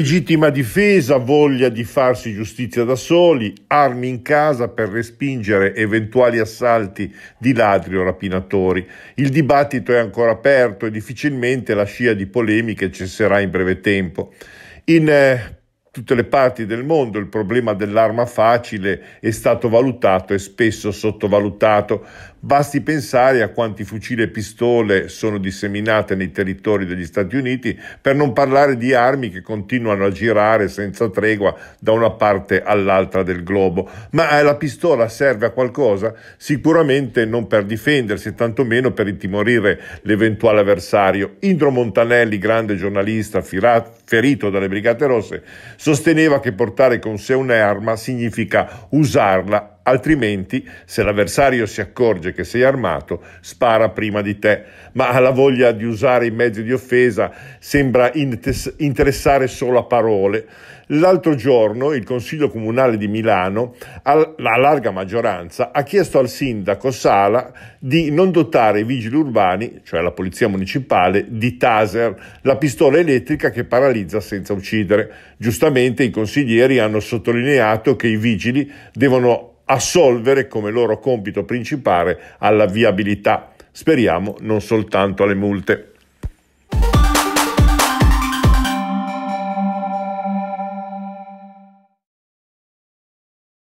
Legittima difesa, voglia di farsi giustizia da soli, armi in casa per respingere eventuali assalti di ladri o rapinatori. Il dibattito è ancora aperto e difficilmente la scia di polemiche cesserà in breve tempo. In eh, tutte le parti del mondo il problema dell'arma facile è stato valutato e spesso sottovalutato. Basti pensare a quanti fucili e pistole sono disseminate nei territori degli Stati Uniti, per non parlare di armi che continuano a girare senza tregua da una parte all'altra del globo. Ma eh, la pistola serve a qualcosa? Sicuramente non per difendersi, tantomeno per intimorire l'eventuale avversario. Indro Montanelli, grande giornalista ferito dalle Brigate Rosse, sosteneva che portare con sé un'arma significa usarla altrimenti se l'avversario si accorge che sei armato, spara prima di te, ma la voglia di usare i mezzi di offesa sembra interessare solo a parole. L'altro giorno il Consiglio Comunale di Milano, a larga maggioranza, ha chiesto al sindaco Sala di non dotare i vigili urbani, cioè la polizia municipale, di taser, la pistola elettrica che paralizza senza uccidere. Giustamente i consiglieri hanno sottolineato che i vigili devono assolvere come loro compito principale alla viabilità, speriamo non soltanto alle multe.